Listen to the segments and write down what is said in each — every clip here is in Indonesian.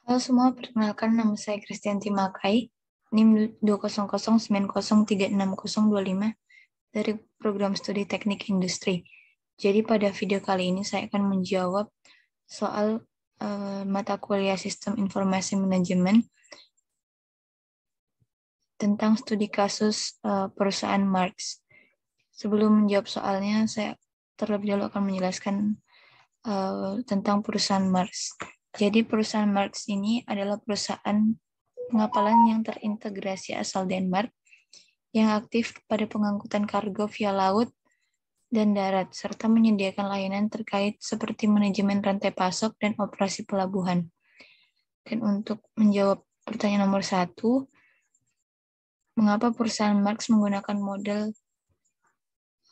Halo semua, perkenalkan nama saya Christian Timakai, NIM 20090360225 dari program studi teknik industri. Jadi pada video kali ini saya akan menjawab soal uh, mata kuliah sistem informasi manajemen tentang studi kasus uh, perusahaan Marx. Sebelum menjawab soalnya, saya terlebih dahulu akan menjelaskan uh, tentang perusahaan Marx. Jadi perusahaan Marx ini adalah perusahaan pengapalan yang terintegrasi asal Denmark yang aktif pada pengangkutan kargo via laut dan darat, serta menyediakan layanan terkait seperti manajemen rantai pasok dan operasi pelabuhan. Dan untuk menjawab pertanyaan nomor satu, mengapa perusahaan Marx menggunakan model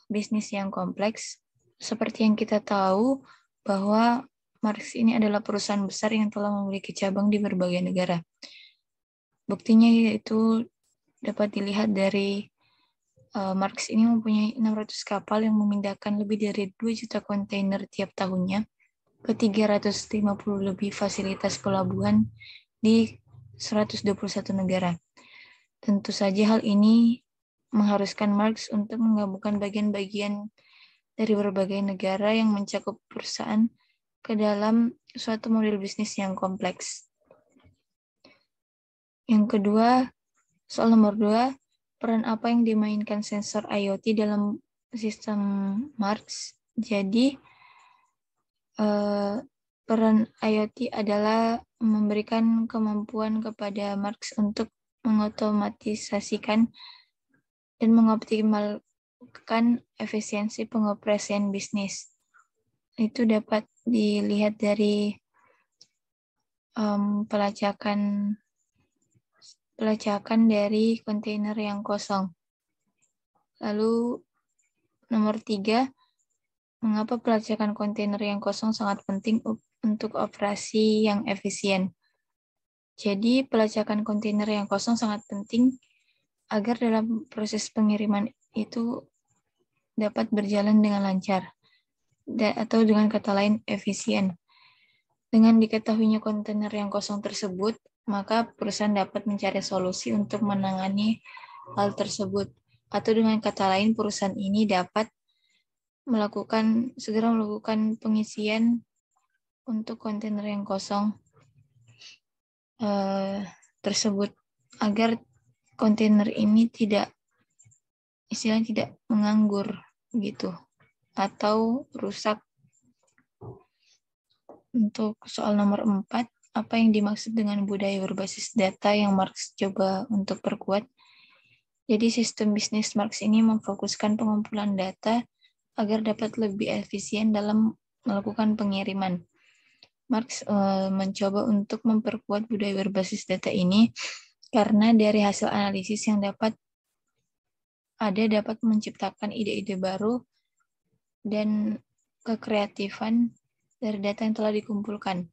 bisnis yang kompleks? Seperti yang kita tahu bahwa Marx ini adalah perusahaan besar yang telah memiliki cabang di berbagai negara. Buktinya yaitu dapat dilihat dari uh, Marx ini mempunyai 600 kapal yang memindahkan lebih dari 2 juta kontainer tiap tahunnya ke 350 lebih fasilitas pelabuhan di 121 negara. Tentu saja hal ini mengharuskan Marx untuk menggabungkan bagian-bagian dari berbagai negara yang mencakup perusahaan ke dalam suatu model bisnis yang kompleks. Yang kedua, soal nomor dua, peran apa yang dimainkan sensor IoT dalam sistem MARS? Jadi, eh, peran IoT adalah memberikan kemampuan kepada Marx untuk mengotomatisasikan dan mengoptimalkan efisiensi pengoperasian bisnis. Itu dapat dilihat dari um, pelacakan pelacakan dari kontainer yang kosong. Lalu nomor tiga, mengapa pelacakan kontainer yang kosong sangat penting untuk operasi yang efisien? Jadi pelacakan kontainer yang kosong sangat penting agar dalam proses pengiriman itu dapat berjalan dengan lancar atau dengan kata lain efisien. Dengan diketahuinya kontainer yang kosong tersebut, maka perusahaan dapat mencari solusi untuk menangani hal tersebut. Atau dengan kata lain, perusahaan ini dapat melakukan segera melakukan pengisian untuk kontainer yang kosong eh, tersebut agar kontainer ini tidak istilahnya tidak menganggur gitu atau rusak. Untuk soal nomor 4, apa yang dimaksud dengan budaya berbasis data yang Marx coba untuk perkuat? Jadi sistem bisnis Marx ini memfokuskan pengumpulan data agar dapat lebih efisien dalam melakukan pengiriman. Marx e, mencoba untuk memperkuat budaya berbasis data ini karena dari hasil analisis yang dapat ada dapat menciptakan ide-ide baru dan kekreatifan dari data yang telah dikumpulkan.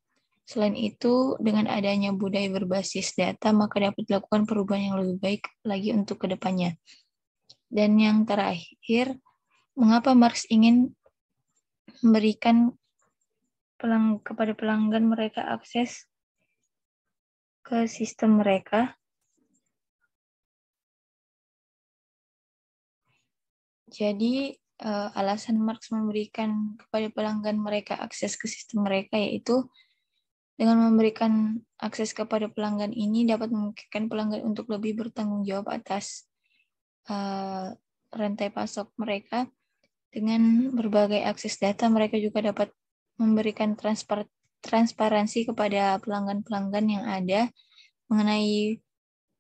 Selain itu, dengan adanya budaya berbasis data, maka dapat dilakukan perubahan yang lebih baik lagi untuk kedepannya. Dan yang terakhir, mengapa Marx ingin memberikan pelang kepada pelanggan mereka akses ke sistem mereka? Jadi, uh, alasan Marx memberikan kepada pelanggan mereka akses ke sistem mereka yaitu dengan memberikan akses kepada pelanggan ini dapat memungkinkan pelanggan untuk lebih bertanggung jawab atas uh, rantai pasok mereka. Dengan berbagai akses data, mereka juga dapat memberikan transfer transparansi kepada pelanggan-pelanggan yang ada mengenai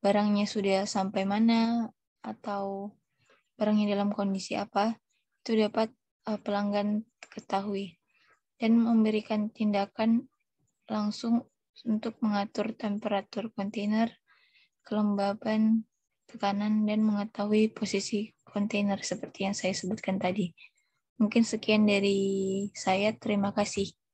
barangnya sudah sampai mana atau barangnya dalam kondisi apa itu dapat uh, pelanggan ketahui dan memberikan tindakan langsung untuk mengatur temperatur kontainer, kelembaban, tekanan, dan mengetahui posisi kontainer seperti yang saya sebutkan tadi. Mungkin sekian dari saya. Terima kasih.